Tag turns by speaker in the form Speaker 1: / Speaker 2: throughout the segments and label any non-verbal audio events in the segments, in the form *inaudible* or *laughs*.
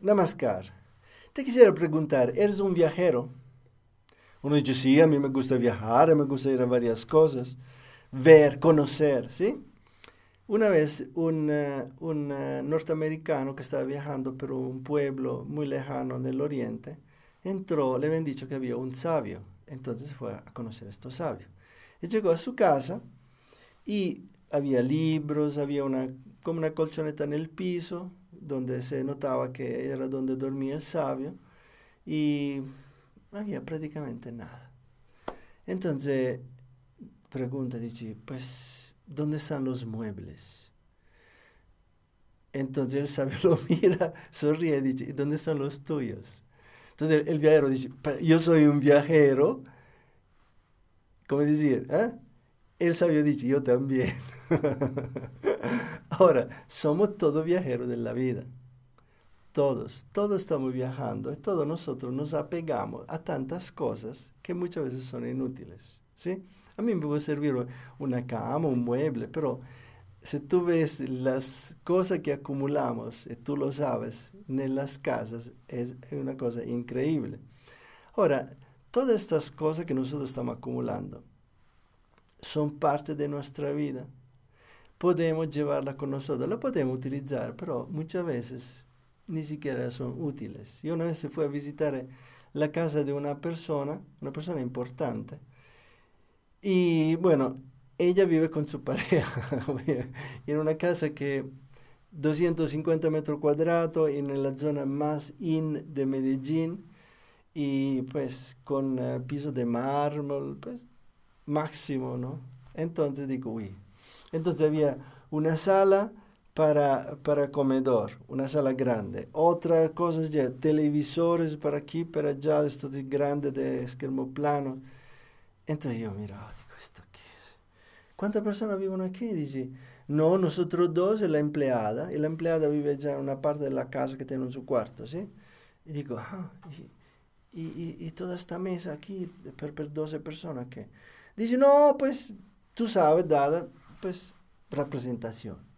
Speaker 1: Namaskar. Te quisiera preguntar, ¿eres un viajero? Uno dice, sí, a mí me gusta viajar, me gusta ir a varias cosas, ver, conocer, ¿sí? Una vez un, eh, un eh, norteamericano que estaba viajando por un pueblo muy lejano en el oriente, entró, le habían dicho que había un sabio, entonces fue a conocer a este sabio. Y llegó a su casa y había libros, había una, como una colchoneta en el piso, donde se notaba que era donde dormía el sabio, y no había prácticamente nada. Entonces pregunta, dice, pues ¿dónde están los muebles? Entonces el sabio *laughs* lo mira, sonríe y dice, ¿dónde están los tuyos? Entonces el, viajero dice, yo soy un viajero. ¿Cómo decir? ¿eh? ¿Ah? El sabio dice, yo también. *laughs* Ahora, somos todos viajeros de la vida. Todos, todos estamos viajando, todos nosotros nos apegamos a tantas cosas que muchas veces son inútiles, ¿sí? A mí me puede servir una cama, un mueble, pero si tú ves las cosas que acumulamos, y eh, tú lo sabes, en las casas, es una cosa increíble. Ahora, todas estas cosas que nosotros estamos acumulando son parte de nuestra vida. Podemos llevarla con nosotros, la podemos utilizar, pero muchas veces ni siquiera son útiles. Yo una vez se fue a visitar eh, la casa de una persona, una persona importante, y bueno, ella vive con su *laughs* pareja en una casa que 250 metros cuadrados en la zona más in de Medellín y pues con eh, piso de mármol, pues máximo, ¿no? Entonces digo, uy. Entonces había una sala, para, para comedor, una sala grande. Otra cosa ya, televisores para aquí, para allá, esto de grande, de esquema plano. Entonces yo miro, ah, digo, ¿esto qué ¿Cuántas personas viven aquí? Dice, no, nosotros dos y la empleada. Y la empleada vive ya en una parte de la casa que tiene en su cuarto, ¿sí? Y digo, y, toda esta mesa aquí, per, per 12 personas, ¿qué? Dice, no, pues, tú sabes, dada, pues, representación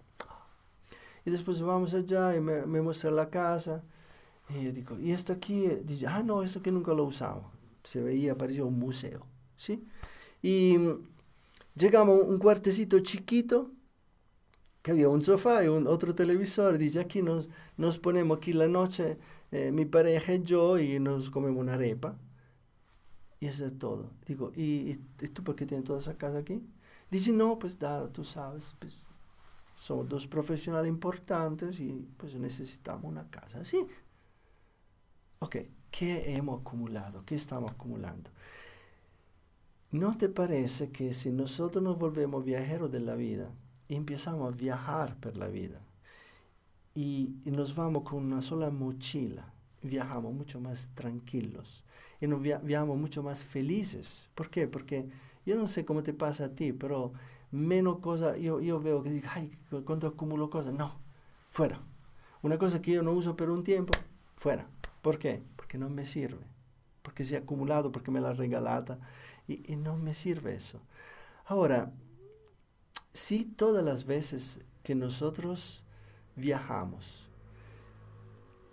Speaker 1: y después vamos allá y me, me muestra la casa. Y yo digo, ¿y esto aquí? Dice, ah, no, esto que nunca lo usamos Se veía, parecía un museo, ¿sí? Y mm, llegamos a un cuartecito chiquito, que había un sofá y un otro televisor. Dice, aquí nos, nos ponemos aquí la noche, eh, mi pareja y yo, y nos comemos una arepa. Y eso es todo. Digo, ¿y, y tú por qué tienes toda esa casa aquí? Dice, no, pues nada, tú sabes, pues somos dos profesionales importantes y pues necesitamos una casa así. Ok, ¿qué hemos acumulado? ¿Qué estamos acumulando? ¿No te parece que si nosotros nos volvemos viajeros de la vida y empezamos a viajar por la vida y, nos vamos con una sola mochila, viajamos mucho más tranquilos y nos viajamos mucho más felices? ¿Por qué? Porque yo no sé cómo te pasa a ti, pero menos cosas yo, yo veo que digo, ay, ¿cuánto acumulo cosas? No, fuera. Una cosa que yo no uso pero un tiempo, fuera. ¿Por qué? Porque no me sirve. Porque se ha acumulado, porque me la regalata. Y, y no me sirve eso. Ahora, si todas las veces que nosotros viajamos,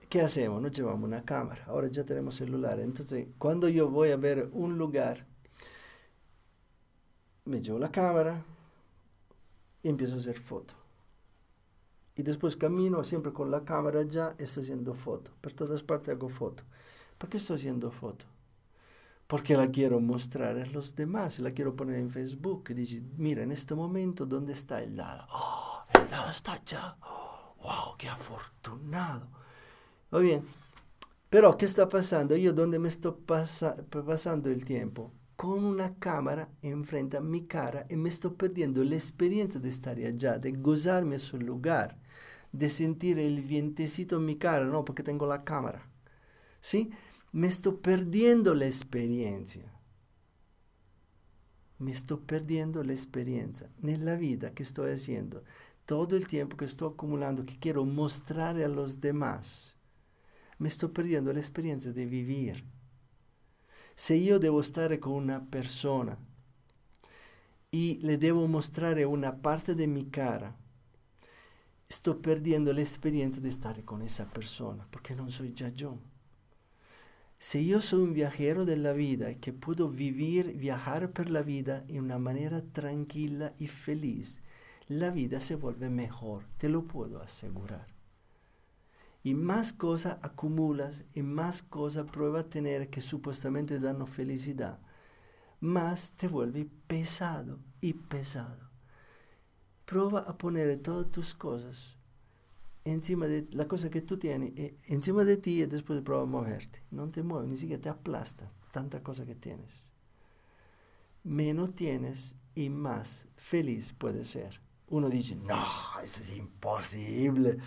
Speaker 1: ¿qué hacemos? Nos llevamos una cámara. Ahora ya tenemos celular. Entonces, cuando yo voy a ver un lugar, me llevo la cámara, y empiezo a hacer foto. Y después camino siempre con la cámara ya, estoy haciendo foto. Por todas partes hago foto. ¿Por qué estoy haciendo foto? Porque la quiero mostrar a los demás, la quiero poner en Facebook. Y dice, mira, en este momento, ¿dónde está el dado? ¡Oh, el dado está ya oh, ¡Wow, qué afortunado! Muy bien. Pero, ¿qué está pasando? Yo, ¿dónde me estoy pasando el tiempo? con una cámara enfrente a mi cara y me estoy perdiendo la experiencia de estar allá, de gozarme a su lugar, de sentir el vientecito en mi cara, no, porque tengo la cámara. ¿Sí? Me estoy perdiendo la experiencia. Me estoy perdiendo la experiencia en la vida que estoy haciendo. Todo el tiempo que estoy acumulando, que quiero mostrar a los demás, me estoy perdiendo la experiencia de vivir se io devo stare con una persona y le debo mostrar una parte de mi cara, estoy perdiendo la experiencia de estar con esa persona, porque no soy ya yo. Si yo soy un viajero de la vida que puedo vivir, viajar por la vida de una manera tranquila y feliz, la vida se vuelve mejor, te lo puedo asegurar y más cosas acumulas y más cosas prueba tener que supuestamente dan felicidad, más te vuelve pesado y pesado. Prueba a poner todas tus cosas encima de la cosa que tú tienes, eh, encima de ti y después prueba a moverte. No te mueve, ni siquiera te aplasta tanta cosa que tienes. Menos tienes y más feliz puedes ser. Uno dice, no, eso es imposible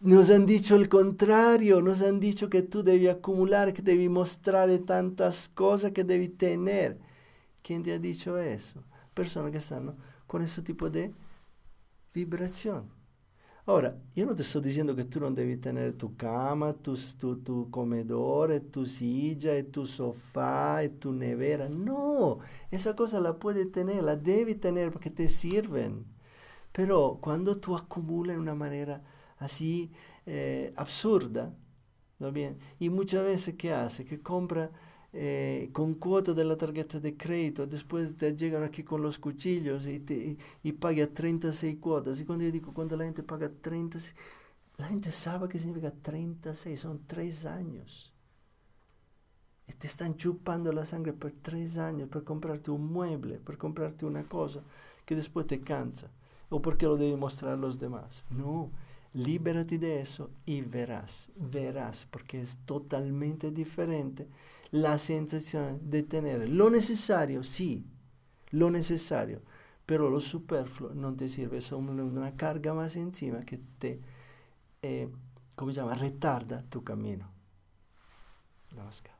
Speaker 1: nos han dicho el contrario, nos han dicho que tú debes acumular, que debes mostrar tantas cosas que debes tener. ¿Quién te ha dicho eso? Personas que están con ese tipo de vibración. Ahora, yo no te estoy diciendo que tú no debes tener tu cama, tu, tu, tu comedor, eh, tu silla, eh, tu sofá, eh, tu nevera. No, esa cosa la puedes tener, la debes tener porque te sirven. Pero cuando tú acumulas de una manera así eh, absurda. ¿no bien? Y muchas veces, ¿qué hace? Que compra eh, con cuota de la tarjeta de crédito, después te llegan aquí con los cuchillos y, te, y, paga 36 cuotas. Y cuando yo digo, cuando la gente paga 36, la gente sabe qué significa 36, son tres años. Y te están chupando la sangre por tres años para comprarte un mueble, para comprarte una cosa que después te cansa o porque lo debe mostrar los demás. No, liberati di esso e verás, verás, perché è totalmente differente la sensazione di tenere lo necessario, sì, lo necessario, però lo superfluo no te sirve, solo una carga más encima che te, eh, ¿cómo se llama?, retarda tu cammino. Namaskar.